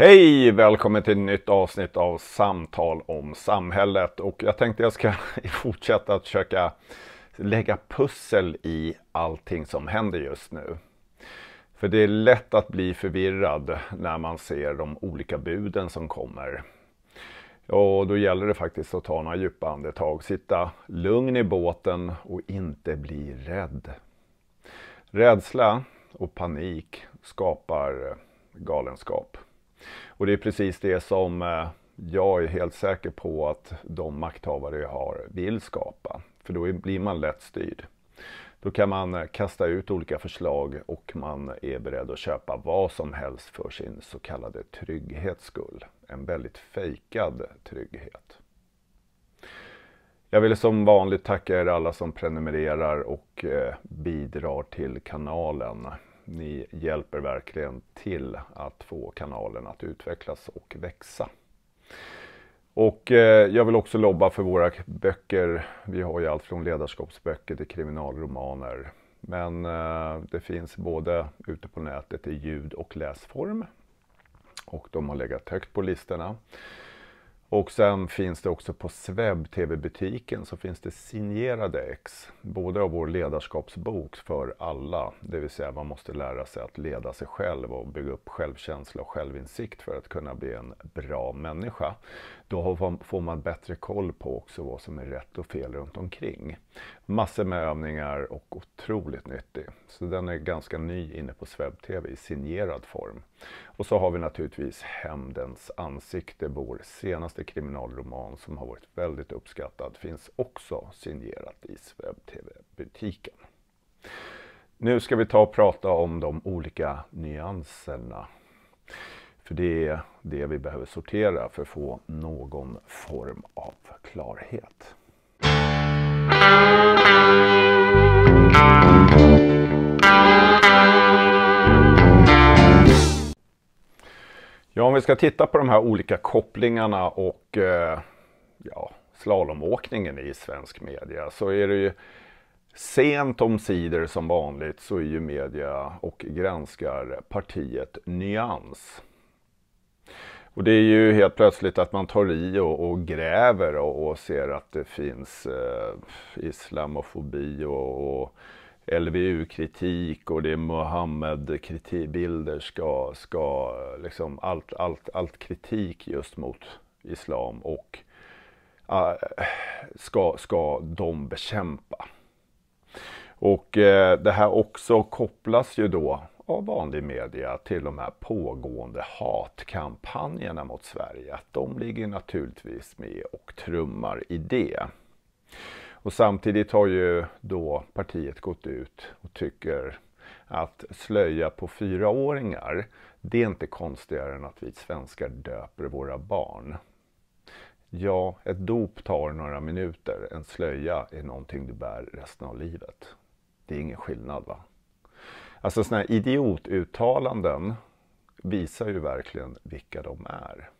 Hej! Välkommen till ett nytt avsnitt av Samtal om samhället. Och jag tänkte jag ska fortsätta att försöka lägga pussel i allting som händer just nu. För det är lätt att bli förvirrad när man ser de olika buden som kommer. Och då gäller det faktiskt att ta några djupa andetag, sitta lugn i båten och inte bli rädd. Rädsla och panik skapar galenskap. Och det är precis det som eh, jag är helt säker på att de makthavare jag har vill skapa. För då blir man lätt styrd. Då kan man eh, kasta ut olika förslag och man är beredd att köpa vad som helst för sin så kallade trygghets skull. En väldigt fejkad trygghet. Jag vill som vanligt tacka er alla som prenumererar och eh, bidrar till kanalen ni hjälper verkligen till att få kanalen att utvecklas och växa. Och eh, jag vill också lobba för våra böcker. Vi har ju allt från ledarskapsböcker till kriminalromaner. Men eh, det finns både ute på nätet i ljud och läsform. Och de har legat högt på listorna. Och sen finns det också på Sveb TV-butiken så finns det signerade ex. Både av vår ledarskapsbok för alla, det vill säga man måste lära sig att leda sig själv och bygga upp självkänsla och självinsikt för att kunna bli en bra människa. Då får man bättre koll på också vad som är rätt och fel runt omkring. Massor med övningar och otroligt nyttig. Så den är ganska ny inne på Sweb i signerad form. Och så har vi naturligtvis Hämndens ansikte, vår senaste kriminalroman som har varit väldigt uppskattad. Finns också signerat i Sweb butiken Nu ska vi ta och prata om de olika nyanserna. För det är det vi behöver sortera för att få någon form av klarhet. Ja, om vi ska titta på de här olika kopplingarna och eh, ja, slalomåkningen i svensk media så är det ju sent omsider som vanligt så är ju media och granskar partiet Nyans. Och det är ju helt plötsligt att man tar i och, och gräver och, och, ser att det finns eh, islamofobi och, och LVU-kritik och det är Mohammed-bilder ska, ska liksom allt, allt, allt kritik just mot islam och eh, ska, ska de bekämpa. Och eh, det här också kopplas ju då av vanlig media till de här pågående hatkampanjerna mot Sverige. de ligger naturligtvis med och trummar i det. Och samtidigt har ju då partiet gått ut och tycker att slöja på fyraåringar, det är inte konstigare än att vi svenskar döper våra barn. Ja, ett dop tar några minuter. En slöja är någonting du bär resten av livet. Det är ingen skillnad va? Alltså sådana här idiotuttalanden visar ju verkligen vilka de är.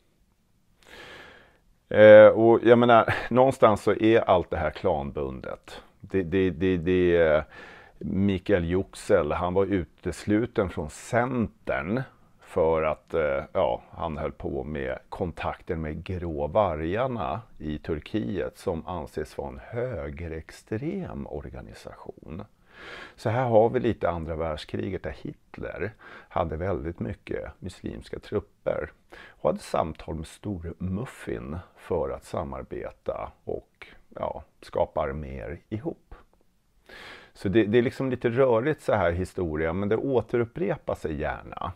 Eh, och jag menar, någonstans så är allt det här klanbundet. Det, det, det, det Mikael Juksel, han var utesluten från Centern för att eh, ja, han höll på med kontakten med gråvargarna i Turkiet som anses vara en högerextrem organisation. Så här har vi lite andra världskriget där Hitler hade väldigt mycket muslimska trupper och hade samtal med store Muffin för att samarbeta och ja, skapa arméer ihop. Så det, det är liksom lite rörigt så här historia men det återupprepar sig gärna.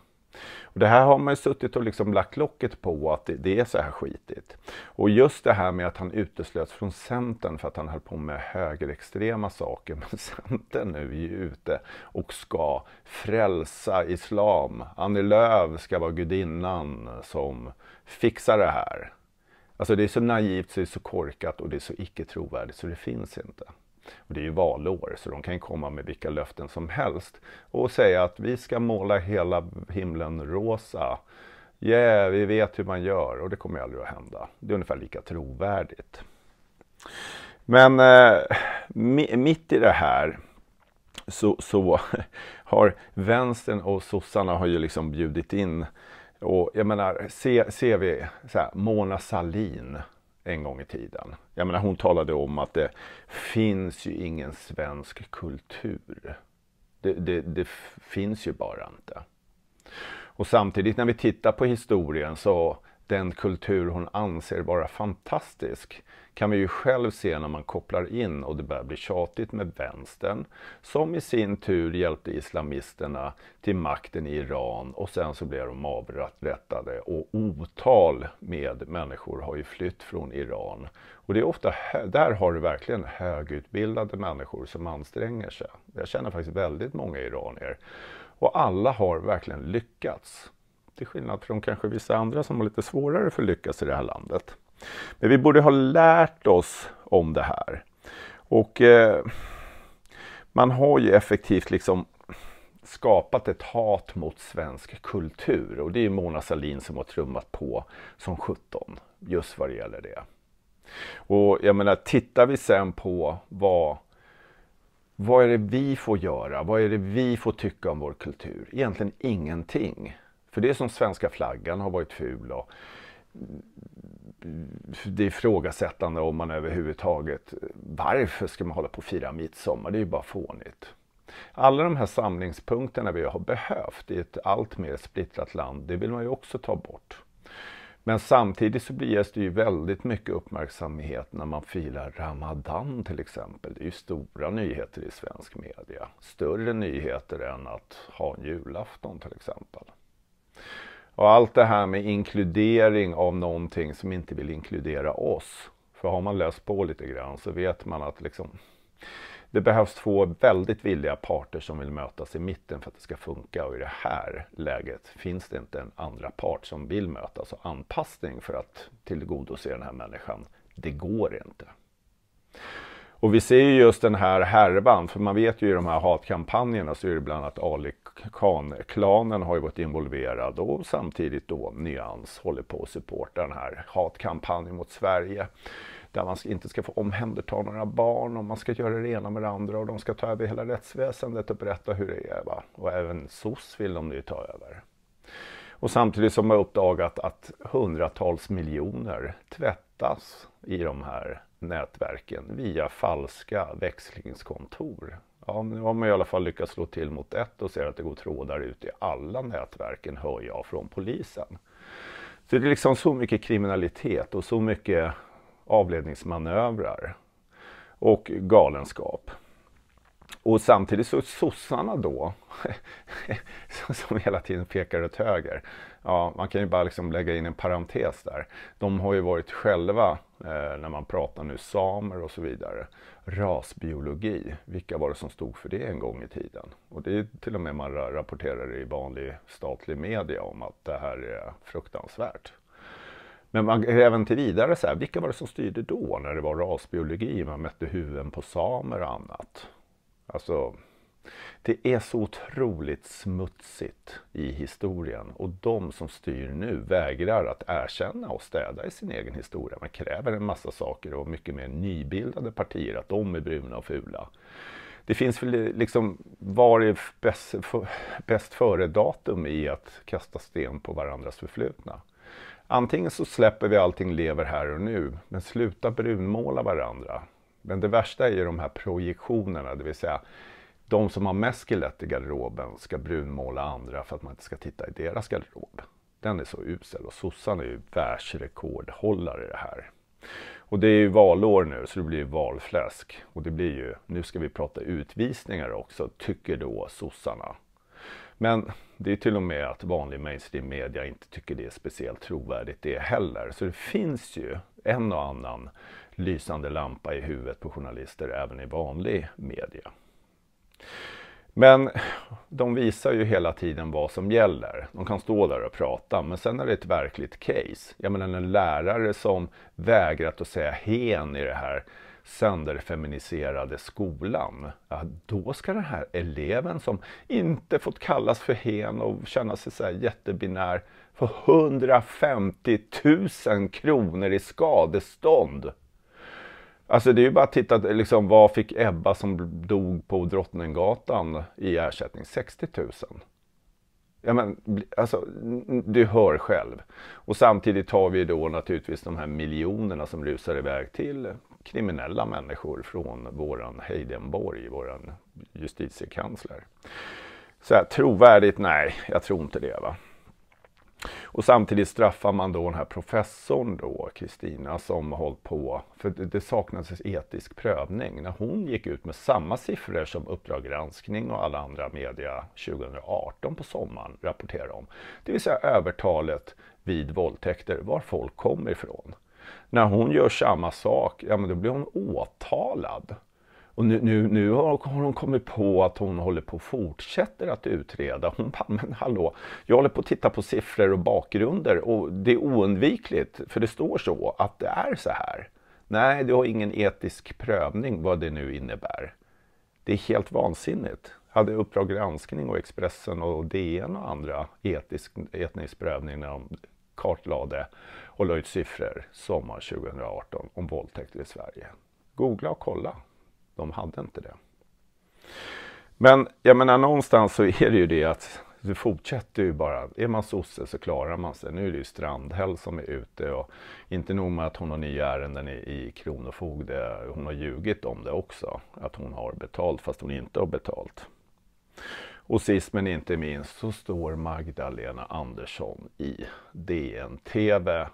Och det här har man ju suttit och liksom lagt locket på att det, det, är så här skitigt. Och just det här med att han uteslöts från Centern för att han höll på med högerextrema saker. Men Centern nu är ju ute och ska frälsa islam. Annie Lööf ska vara gudinnan som fixar det här. Alltså det är så naivt, så det är så korkat och det är så icke trovärdigt så det finns inte. Och det är ju valår så de kan komma med vilka löften som helst och säga att vi ska måla hela himlen rosa. Yeah, vi vet hur man gör och det kommer aldrig att hända. Det är ungefär lika trovärdigt. Men eh, mitt i det här så, så, har vänstern och sossarna har ju liksom bjudit in och jag menar, ser, ser vi så här, Mona Sahlin en gång i tiden. Jag menar hon talade om att det finns ju ingen svensk kultur. Det, det, det finns ju bara inte. Och samtidigt när vi tittar på historien så den kultur hon anser vara fantastisk kan vi ju själv se när man kopplar in och det börjar bli tjatigt med vänstern som i sin tur hjälpte islamisterna till makten i Iran och sen så blev de avrättade och otal med människor har ju flytt från Iran. Och det är ofta, där har du verkligen högutbildade människor som anstränger sig. Jag känner faktiskt väldigt många iranier och alla har verkligen lyckats. Till skillnad från kanske vissa andra som har lite svårare för att lyckas i det här landet. Men vi borde ha lärt oss om det här. Och eh, man har ju effektivt liksom skapat ett hat mot svensk kultur och det är Mona Sahlin som har trummat på som 17 just vad det gäller det. Och jag menar, tittar vi sen på vad, vad är det vi får göra? Vad är det vi får tycka om vår kultur? Egentligen ingenting. För det är som svenska flaggan har varit ful. Och det är ifrågasättande om man överhuvudtaget... Varför ska man hålla på och fira midsommar? Det är ju bara fånigt. Alla de här samlingspunkterna vi har behövt i ett allt mer splittrat land, det vill man ju också ta bort. Men samtidigt så blir det ju väldigt mycket uppmärksamhet när man firar Ramadan till exempel. Det är ju stora nyheter i svensk media. Större nyheter än att ha en julafton till exempel. Och allt det här med inkludering av någonting som inte vill inkludera oss. För har man läst på lite grann så vet man att liksom, det behövs två väldigt villiga parter som vill mötas i mitten för att det ska funka. Och i det här läget finns det inte en andra part som vill mötas och anpassning för att tillgodose den här människan. Det går inte. Och vi ser ju just den här härvan, för man vet ju i de här hatkampanjerna så är det bland annat Ali Khan-klanen har ju varit involverad och samtidigt då Nyans håller på att supporta den här hatkampanjen mot Sverige. Där man inte ska få omhänderta några barn och man ska göra det ena med det andra och de ska ta över hela rättsväsendet och berätta hur det är. Va? Och även SOS vill de nu ta över. Och samtidigt som man uppdagat att hundratals miljoner tvättas i de här nätverken via falska växlingskontor. Ja, nu har man i alla fall lyckats slå till mot ett och ser att det går trådar ut i alla nätverken, hör jag från polisen. Så det är liksom så mycket kriminalitet och så mycket avledningsmanövrar och galenskap. Och samtidigt så sossarna då, som hela tiden pekar åt höger. Ja, man kan ju bara liksom lägga in en parentes där. De har ju varit själva Eh, när man pratar nu samer och så vidare. Rasbiologi, vilka var det som stod för det en gång i tiden? Och det är till och med man rapporterar i vanlig statlig media om att det här är fruktansvärt. Men man även till vidare så här, vilka var det som styrde då när det var rasbiologi? Man mätte huvuden på samer och annat. Alltså, det är så otroligt smutsigt i historien och de som styr nu vägrar att erkänna och städa i sin egen historia. Man kräver en massa saker och mycket mer nybildade partier att de är bruna och fula. Det finns väl liksom, var är bäst, bäst före-datum i att kasta sten på varandras förflutna? Antingen så släpper vi allting lever här och nu, men sluta brunmåla varandra. Men det värsta är ju de här projektionerna, det vill säga de som har mest skelett i garderoben ska brunmåla andra för att man inte ska titta i deras garderob. Den är så usel och sossarna är ju världsrekordhållare i det här. Och det är ju valår nu så det blir ju valfläsk. Och det blir ju, nu ska vi prata utvisningar också, tycker då sossarna. Men det är till och med att vanlig mainstream media inte tycker det är speciellt trovärdigt det heller. Så det finns ju en och annan lysande lampa i huvudet på journalister även i vanlig media. Men de visar ju hela tiden vad som gäller. De kan stå där och prata, men sen är det ett verkligt case. Jag menar en lärare som vägrat att säga hen i det här sönderfeminiserade skolan. Ja, då ska den här eleven som inte fått kallas för hen och känna sig så här jättebinär få 150 000 kronor i skadestånd. Alltså det är ju bara att titta, liksom, vad fick Ebba som dog på Drottninggatan i ersättning? 60 000. Ja, men, alltså, du hör själv. Och samtidigt har vi då naturligtvis de här miljonerna som rusar iväg till kriminella människor från våran Heidenborg, våran justitiekansler. Så här, trovärdigt? Nej, jag tror inte det. va. Och samtidigt straffar man då den här professorn då, Kristina, som har hållit på, för det saknades etisk prövning, när hon gick ut med samma siffror som Uppdrag granskning och alla andra media 2018 på sommaren rapporterade om. Det vill säga övertalet vid våldtäkter, var folk kommer ifrån. När hon gör samma sak, ja men då blir hon åtalad. Och nu, nu, nu har hon kommit på att hon håller på och fortsätter att utreda. Hon bara, men hallå, jag håller på att titta på siffror och bakgrunder och det är oundvikligt, för det står så, att det är så här. Nej, du har ingen etisk prövning, vad det nu innebär. Det är helt vansinnigt. Hade Uppdrag granskning och Expressen och DN och andra etisk, etnisk prövning när de kartlade och la ut siffror sommar 2018 om våldtäkter i Sverige. Googla och kolla de hade inte det. Men jag menar någonstans så är det ju det att det fortsätter ju bara. Är man sosse så klarar man sig. Nu är det ju Strandhäll som är ute och inte nog med att hon har nya ärenden i, i Kronofogde. Hon har ljugit om det också. Att hon har betalt fast hon inte har betalt. Och sist men inte minst så står Magdalena Andersson i DN-TV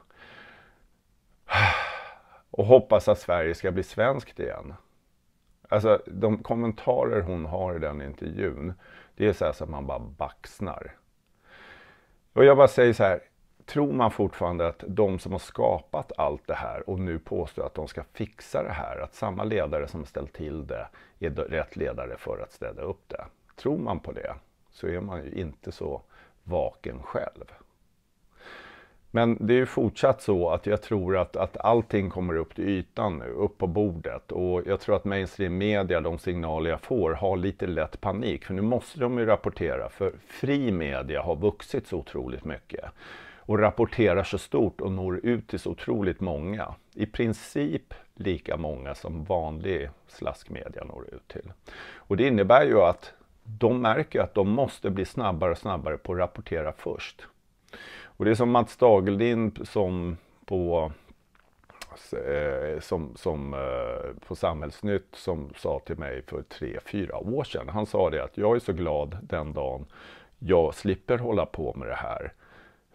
och hoppas att Sverige ska bli svenskt igen. Alltså de kommentarer hon har i den intervjun, det är så, så att man bara baxnar. Och jag bara säger så här, tror man fortfarande att de som har skapat allt det här och nu påstår att de ska fixa det här, att samma ledare som ställt till det är rätt ledare för att städa upp det. Tror man på det så är man ju inte så vaken själv. Men det är ju fortsatt så att jag tror att, att allting kommer upp till ytan nu, upp på bordet. Och jag tror att mainstream media, de signaler jag får, har lite lätt panik. För nu måste de ju rapportera, för fri media har vuxit så otroligt mycket. Och rapporterar så stort och når ut till så otroligt många. I princip lika många som vanlig slaskmedia når ut till. Och det innebär ju att de märker att de måste bli snabbare och snabbare på att rapportera först. Och det är som Mats Dageldin som på eh, som, som, eh, på Samhällsnytt som sa till mig för tre, fyra år sedan. Han sa det att jag är så glad den dagen jag slipper hålla på med det här.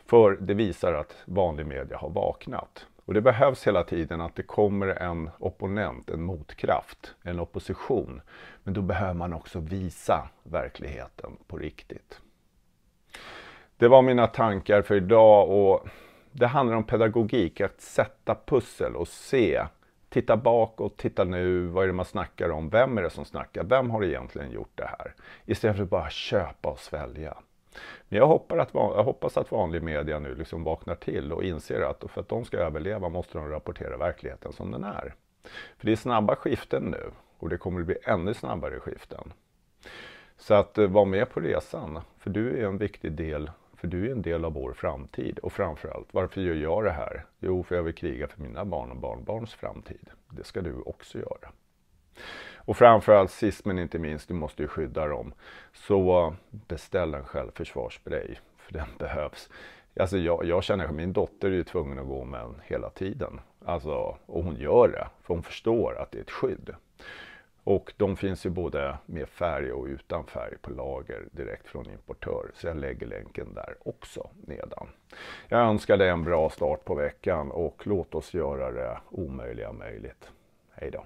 För det visar att vanlig media har vaknat. Och det behövs hela tiden att det kommer en opponent, en motkraft, en opposition. Men då behöver man också visa verkligheten på riktigt. Det var mina tankar för idag och det handlar om pedagogik, att sätta pussel och se. Titta bakåt, titta nu, vad är det man snackar om? Vem är det som snackar? Vem har egentligen gjort det här? Istället för att bara köpa och svälja. Men jag, hoppas att, jag hoppas att vanlig media nu liksom vaknar till och inser att för att de ska överleva måste de rapportera verkligheten som den är. För det är snabba skiften nu och det kommer att bli ännu snabbare skiften. Så att eh, var med på resan, för du är en viktig del för du är en del av vår framtid. Och framförallt, varför gör jag det här? Jo, för jag vill kriga för mina barn och barnbarns framtid. Det ska du också göra. Och framförallt, sist men inte minst, du måste ju skydda dem. Så eh, beställ en självförsvarsspray, för den behövs. Alltså jag, jag känner att min dotter är ju tvungen att gå med en hela tiden. Alltså, och hon gör det, för hon förstår att det är ett skydd. Och de finns ju både med färg och utan färg på lager direkt från importör. Så jag lägger länken där också nedan. Jag önskar dig en bra start på veckan och låt oss göra det omöjliga möjligt. Hej då!